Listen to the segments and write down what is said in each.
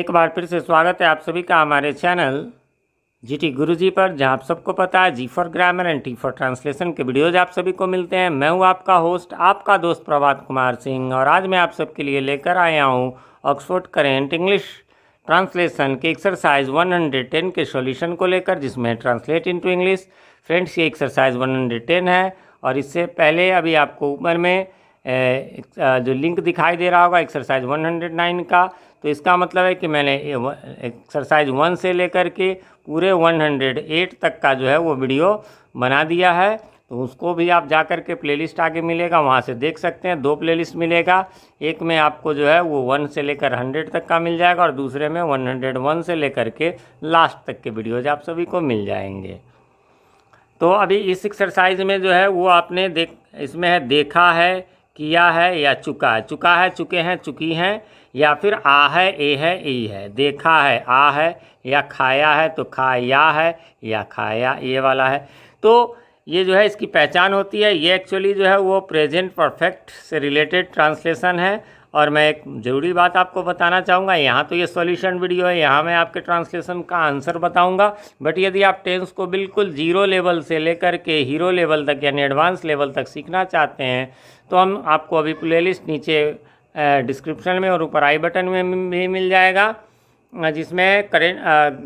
एक बार फिर से स्वागत है आप सभी का हमारे चैनल जी टी गुरु जी पर जहाँ आप सबको पता है G for grammar and T for translation के वीडियोज आप सभी को मिलते हैं मैं हूँ आपका होस्ट आपका दोस्त प्रभात कुमार सिंह और आज मैं आप सबके लिए लेकर आया हूँ ऑक्सफोर्ड करेंट इंग्लिश ट्रांसलेशन के एक्सरसाइज 110 के सॉल्यूशन को लेकर जिसमें ट्रांसलेट इनटू इंग्लिश फ्रेंड्स ये एक्सरसाइज 110 है और इससे पहले अभी आपको ऊपर में जो लिंक दिखाई दे रहा होगा एक्सरसाइज 109 का तो इसका मतलब है कि मैंने एक्सरसाइज वन से लेकर के पूरे 108 तक का जो है वो वीडियो बना दिया है तो उसको भी आप जा कर के प्लेलिस्ट आगे मिलेगा वहाँ से देख सकते हैं दो प्लेलिस्ट मिलेगा एक में आपको जो है वो वन से लेकर हंड्रेड तक का मिल जाएगा और दूसरे में वन हंड्रेड वन से लेकर के लास्ट तक के वीडियोज आप सभी को मिल जाएंगे तो अभी इस एक्सरसाइज में जो है वो आपने देख इसमें है देखा है किया है या चुका है चुका है चुके हैं चुकी हैं या फिर आ है ए है ई है देखा है आ है या खाया है तो खाया है या खाया ये वाला है तो ये जो है इसकी पहचान होती है ये एक्चुअली जो है वो प्रेजेंट परफेक्ट से रिलेटेड ट्रांसलेशन है और मैं एक ज़रूरी बात आपको बताना चाहूँगा यहाँ तो ये सॉल्यूशन वीडियो है यहाँ मैं आपके ट्रांसलेशन का आंसर बताऊँगा बट यदि आप टेंस को बिल्कुल जीरो लेवल से लेकर के हीरो लेवल तक यानी एडवांस लेवल तक सीखना चाहते हैं तो हम आपको अभी प्ले नीचे डिस्क्रिप्शन में और ऊपर आई बटन में भी मिल जाएगा जिसमें current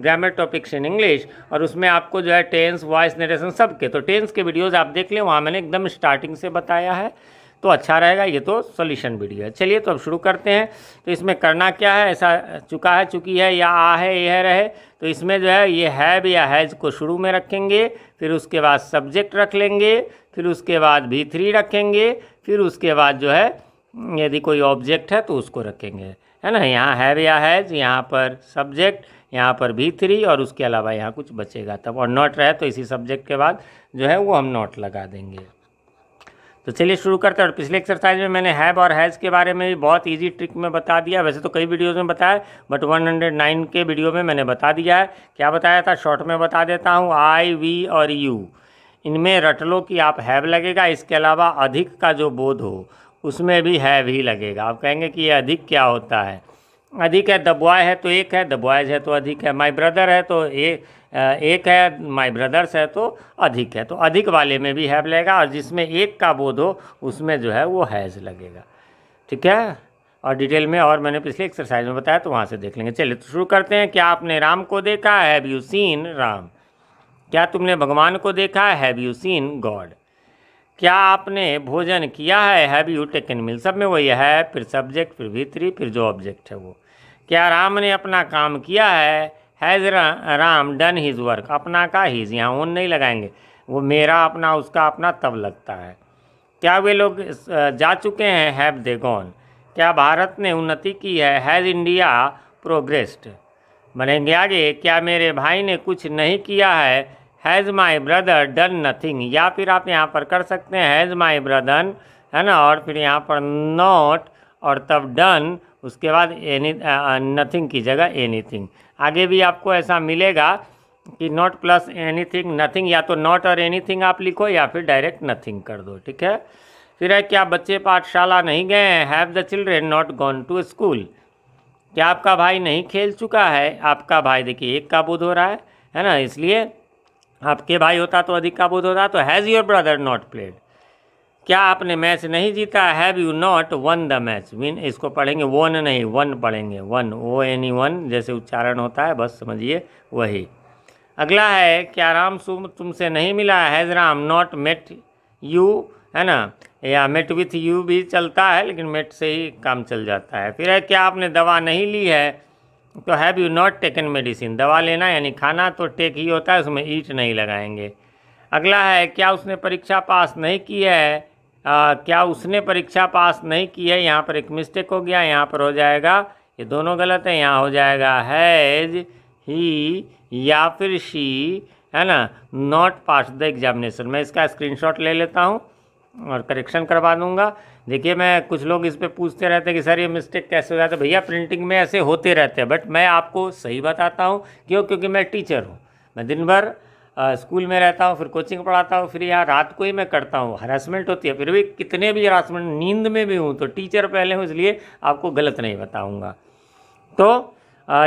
grammar topics in English और उसमें आपको जो है टेंस वॉइस नरेशन सब के तो टेंस के वीडियोस आप देख लें वहाँ मैंने एकदम स्टार्टिंग से बताया है तो अच्छा रहेगा ये तो सोल्यूशन वीडियो है चलिए तो अब शुरू करते हैं तो इसमें करना क्या है ऐसा चुका है चुकी है या आ है यह रहे तो इसमें जो है ये हैब या हैज को शुरू में रखेंगे फिर उसके बाद सब्जेक्ट रख लेंगे फिर उसके बाद भी थ्री रखेंगे फिर उसके बाद जो है यदि कोई ऑब्जेक्ट है तो उसको रखेंगे है ना यहाँ हैव या हैज यहाँ पर सब्जेक्ट यहाँ पर भी थ्री और उसके अलावा यहाँ कुछ बचेगा तब और नॉट रहे तो इसी सब्जेक्ट के बाद जो है वो हम नॉट लगा देंगे तो चलिए शुरू करते हैं और पिछले एक्सरसाइज में मैंने हैब और हैज़ के बारे में भी बहुत इजी ट्रिक में बता दिया वैसे तो कई वीडियोस में बताया बट 109 के वीडियो में मैंने बता दिया है क्या बताया था शॉर्ट में बता देता हूँ आई वी और यू इनमें रट लो कि आप हैव लगेगा इसके अलावा अधिक का जो बोध हो उसमें भी हैव ही लगेगा आप कहेंगे कि ये अधिक क्या होता है अधिक है द बॉय है तो एक है द बॉयज़ है तो अधिक है माई ब्रदर है तो ए, एक है माई ब्रदर्स है तो अधिक है तो अधिक वाले में भी हैव लगेगा और जिसमें एक का बोध हो उसमें जो है वो हैज़ लगेगा ठीक है और डिटेल में और मैंने पिछले एक्सरसाइज में बताया तो वहाँ से देख लेंगे चलिए तो शुरू करते हैं क्या आपने राम को देखा हैव यू सीन राम क्या तुमने भगवान को देखा हैव यू सीन गॉड क्या आपने भोजन किया है हैव यू टेकन मिल सब में वही है फिर सब्जेक्ट फिर भीतरी फिर जो ऑब्जेक्ट है वो क्या राम ने अपना काम किया है has Ram done his work अपना का हीज यहाँ ओन नहीं लगाएंगे वो मेरा अपना उसका अपना तब लगता है क्या वे लोग जा चुके हैं हैव दे गॉन क्या भारत ने उन्नति की है हैज़ इंडिया प्रोग्रेस्ड बनेंगे आगे क्या मेरे भाई ने कुछ नहीं किया है has my brother done nothing या फिर आप यहाँ पर कर सकते हैं हैज़ माई ब्रदर है ना और फिर यहाँ पर नॉट और तब डन उसके बाद एनी नथिंग की जगह एनी थिंग आगे भी आपको ऐसा मिलेगा कि not plus anything nothing या तो नॉट और एनी थिंग आप लिखो या फिर डायरेक्ट नथिंग कर दो ठीक है फिर है क्या बच्चे पाठशाला नहीं गए हैं have the children not gone to school क्या आपका भाई नहीं खेल चुका है आपका भाई देखिए एक का बोध हो रहा है है ना इसलिए आपके भाई होता तो अधिक का बोध होता तो has your brother not played क्या आपने मैच नहीं जीता have you not won the match mean इसको पढ़ेंगे वन नहीं वन पढ़ेंगे वन ओ एनी वन जैसे उच्चारण होता है बस समझिए वही अगला है क्या राम सुम तुमसे नहीं मिला has Ram not met you है ना या मेट विथ यू भी चलता है लेकिन मेट से ही काम चल जाता है फिर है क्या आपने दवा नहीं ली है तो have you not taken medicine दवा लेना यानी खाना तो टेक ही होता है उसमें ईट नहीं लगाएंगे अगला है क्या उसने परीक्षा पास नहीं की है आ, क्या उसने परीक्षा पास नहीं की है यहाँ पर एक मिस्टेक हो गया यहाँ पर हो जाएगा ये दोनों गलत है यहाँ हो जाएगा हैज ही या फिर शी है ना नॉट पास द एग्जामिनेशन मैं इसका स्क्रीनशॉट ले लेता हूँ और करेक्शन करवा दूँगा देखिए मैं कुछ लोग इस पर पूछते रहते हैं कि सर ये मिस्टेक कैसे हो जाता है तो भैया प्रिंटिंग में ऐसे होते रहते हैं बट मैं आपको सही बताता हूँ क्यों क्योंकि मैं टीचर हूँ मैं दिन भर स्कूल में रहता हूँ फिर कोचिंग पढ़ाता हूँ फिर यहाँ रात को ही मैं करता हूँ हरासमेंट होती है फिर भी कितने भी हरासमेंट नींद में भी हूँ तो टीचर पहले हूँ इसलिए आपको गलत नहीं बताऊँगा तो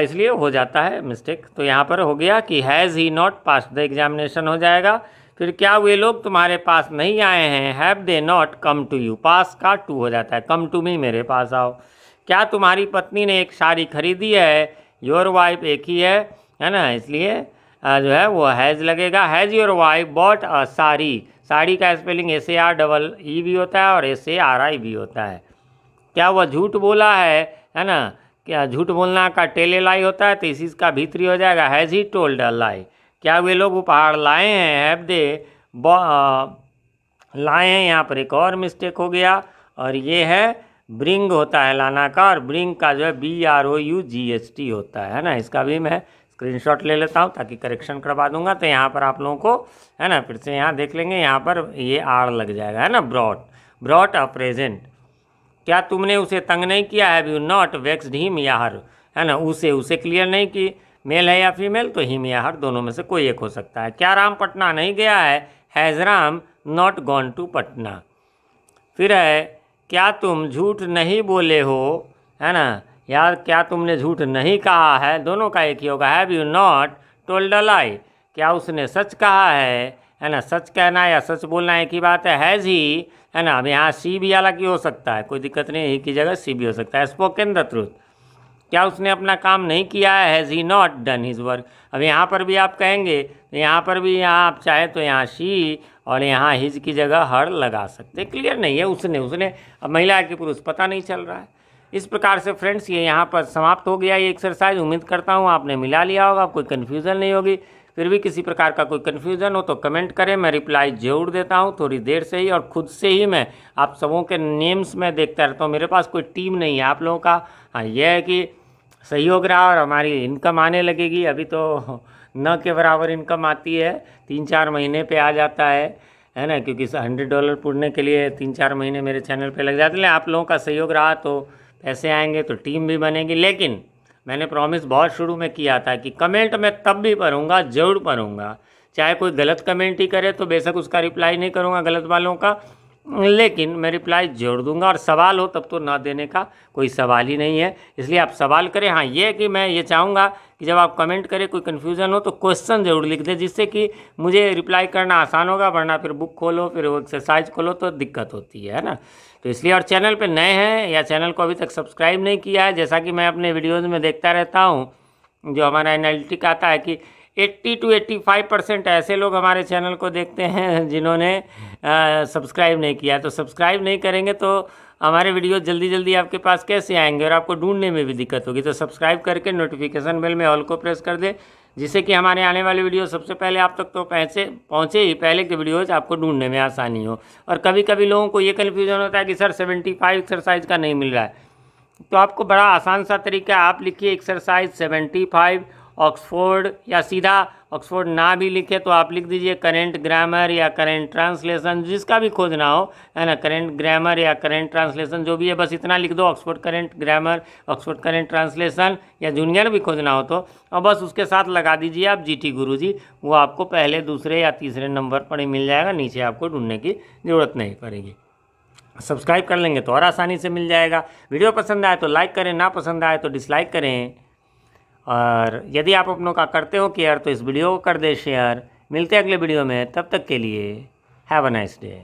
इसलिए हो जाता है मिस्टेक तो यहाँ पर हो गया कि has he not pass the examination हो जाएगा फिर क्या वे लोग तुम्हारे पास नहीं आए हैं have they not come to you पास का टू हो जाता है कम टू मी मेरे पास आओ क्या तुम्हारी पत्नी ने एक साड़ी खरीदी है योर वाइफ एक ही है है ना इसलिए जो है वो हैज़ लगेगा has your wife bought a sari sari का spelling S A R double E भी होता है और एस ए आर आई भी होता है क्या वह झूठ बोला है है ना क्या झूठ बोलना का टेले लाई होता है तो इसी का भीतरी हो जाएगा has he told a lie क्या वे लोग उपहार लाए हैं हैव दे लाए हैं यहाँ पर एक और मिस्टेक हो गया और ये है ब्रिंग होता है लाना का और ब्रिंग का जो है B R O U G H T होता है ना इसका भी मैं स्क्रीनशॉट ले लेता हूँ ताकि करेक्शन करवा दूंगा तो यहाँ पर आप लोगों को है ना फिर से यहाँ देख लेंगे यहाँ पर ये आर लग जाएगा है ना ब्रॉड ब्रॉट अ प्रेजेंट क्या तुमने उसे तंग नहीं किया have you not vexed him यार है ना उसे उसे क्लियर नहीं की मेल है या फीमेल तो हिम या हर दोनों में से कोई एक हो सकता है क्या राम पटना नहीं गया है has Ram not gone to Patna फिर है क्या तुम झूठ नहीं बोले हो है ना या क्या तुमने झूठ नहीं कहा है दोनों का एक ही होगा have you not told a lie क्या उसने सच कहा है है ना सच कहना या सच बोलना एक ही बात है हैज़ ही है ना अब यहाँ सी भी हालांकि हो सकता है कोई दिक्कत नहीं ही की जगह सी भी हो सकता है स्पोकन द ट्रूथ क्या उसने अपना काम नहीं किया है has he not done his work अब यहाँ पर भी आप कहेंगे तो यहाँ पर भी यहाँ आप चाहे तो यहाँ शी और यहाँ हिज की जगह हर लगा सकते क्लियर नहीं है उसने उसने अब महिला के पुरुष पता नहीं चल रहा है इस प्रकार से फ्रेंड्स ये यहाँ पर समाप्त हो गया ये एक्सरसाइज उम्मीद करता हूँ आपने मिला लिया होगा कोई कन्फ्यूज़न नहीं होगी फिर भी किसी प्रकार का कोई कन्फ्यूज़न हो तो कमेंट करें मैं रिप्लाई जरूर देता हूँ थोड़ी देर से ही और खुद से ही मैं आप सबों के नेम्स में देखता रहता हूँ मेरे पास कोई टीम नहीं है आप लोगों का हाँ यह है कि सहयोग रहा और हमारी इनकम आने लगेगी अभी तो न के बराबर इनकम आती है तीन चार महीने पे आ जाता है है ना क्योंकि हंड्रेड डॉलर पुड़ने के लिए तीन चार महीने मेरे चैनल पे लग जाते हैं आप लोगों का सहयोग रहा तो पैसे आएंगे तो टीम भी बनेगी लेकिन मैंने प्रॉमिस बहुत शुरू में किया था कि कमेंट मैं तब भी पढ़ूंगा ज़रूर पढ़ूंगा चाहे कोई गलत कमेंट ही करे तो बेशक उसका रिप्लाई नहीं करूँगा गलत वालों का लेकिन मैं रिप्लाई जोड़ दूंगा और सवाल हो तब तो ना देने का कोई सवाल ही नहीं है इसलिए आप सवाल करें हाँ ये कि मैं ये चाहूँगा कि जब आप कमेंट करें कोई कन्फ्यूज़न हो तो क्वेश्चन ज़रूर लिख दें जिससे कि मुझे रिप्लाई करना आसान होगा वरना फिर बुक खोलो फिर वो एक्सरसाइज खोलो तो दिक्कत होती है ना तो इसलिए और चैनल पर नए हैं या चैनल को अभी तक सब्सक्राइब नहीं किया है जैसा कि मैं अपने वीडियोज़ में देखता रहता हूँ जो हमारा एनालिटिक आता है कि 80 टू 85 परसेंट ऐसे लोग हमारे चैनल को देखते हैं जिन्होंने सब्सक्राइब नहीं किया तो सब्सक्राइब नहीं करेंगे तो हमारे वीडियो जल्दी जल्दी आपके पास कैसे आएंगे और आपको ढूंढने में भी दिक्कत होगी तो सब्सक्राइब करके नोटिफिकेशन बेल में ऑल को प्रेस कर दे जिससे कि हमारे आने वाले वीडियो सबसे पहले आप तक तो पहुँचे पहुँचे ही पहले के वीडियोज आपको ढूंढने में आसानी हो और कभी कभी लोगों को ये कन्फ्यूजन होता है कि सर सेवेंटी फाइव एक्सरसाइज का नहीं मिल रहा है तो आपको बड़ा आसान सा तरीका आप लिखिए एक्सरसाइज सेवेंटी फाइव ऑक्सफोर्ड या सीधा ऑक्सफोर्ड ना भी लिखे तो आप लिख दीजिए करेंट ग्रामर या करेंट ट्रांसलेशन जिसका भी खोजना हो है ना करेंट ग्रामर या करेंट ट्रांसलेशन जो भी है बस इतना लिख दो Oxford current grammar Oxford current translation या जूनियर भी खोजना हो तो और बस उसके साथ लगा दीजिए आप जी टी गुरु जी वो आपको पहले दूसरे या तीसरे नंबर पर ही मिल जाएगा नीचे आपको ढूंढने की ज़रूरत नहीं पड़ेगी सब्सक्राइब कर लेंगे तो और आसानी से मिल जाएगा वीडियो पसंद आए तो लाइक करें ना पसंद आए तो डिसलाइक करें और यदि आप अपनों का करते हो केयर तो इस वीडियो को कर दे शेयर मिलते हैं अगले वीडियो में तब तक के लिए हैव अ नाइस डे